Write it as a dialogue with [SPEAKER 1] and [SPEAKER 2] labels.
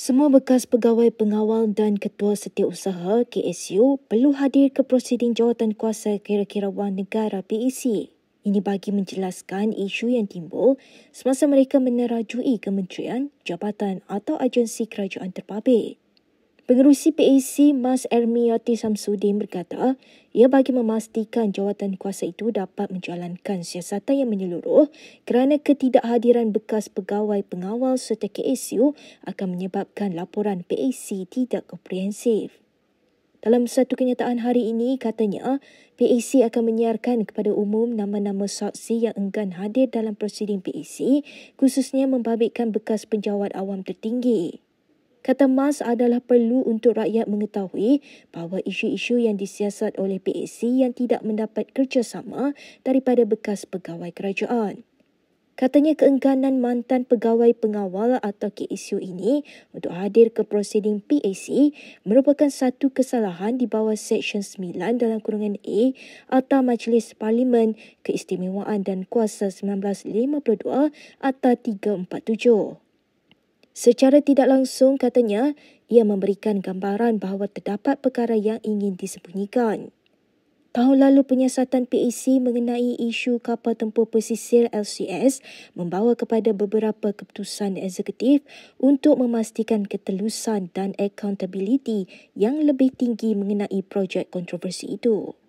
[SPEAKER 1] Semua bekas pegawai pengawal dan ketua setiausaha KSU perlu hadir ke prosiding jawatan kuasa kira-kira wang negara PEC. Ini bagi menjelaskan isu yang timbul semasa mereka menerajui kementerian, jabatan atau agensi kerajaan terpabit. Pengerusi PAC Mas Ermiyati Samsudin berkata, ia bagi memastikan jawatan kuasa itu dapat menjalankan siasatan yang menyeluruh kerana ketidakhadiran bekas pegawai pengawal serta KSU akan menyebabkan laporan PAC tidak komprehensif. Dalam satu kenyataan hari ini, katanya PAC akan menyiarkan kepada umum nama-nama saksi yang enggan hadir dalam prosiding PAC khususnya membabitkan bekas penjawat awam tertinggi. Kata Mas adalah perlu untuk rakyat mengetahui bahawa isu-isu yang disiasat oleh PAC yang tidak mendapat kerjasama daripada bekas pegawai kerajaan. Katanya keengganan mantan pegawai pengawal atau KSU ini untuk hadir ke prosiding PAC merupakan satu kesalahan di bawah Seksyen 9 dalam kurungan A atau Majlis Parlimen Keistimewaan dan Kuasa 1952 atau 347. Secara tidak langsung katanya, ia memberikan gambaran bahawa terdapat perkara yang ingin disembunyikan. Tahun lalu penyiasatan PAC mengenai isu kapal tempur pesisir LCS membawa kepada beberapa keputusan eksekutif untuk memastikan ketelusan dan accountability yang lebih tinggi mengenai projek kontroversi itu.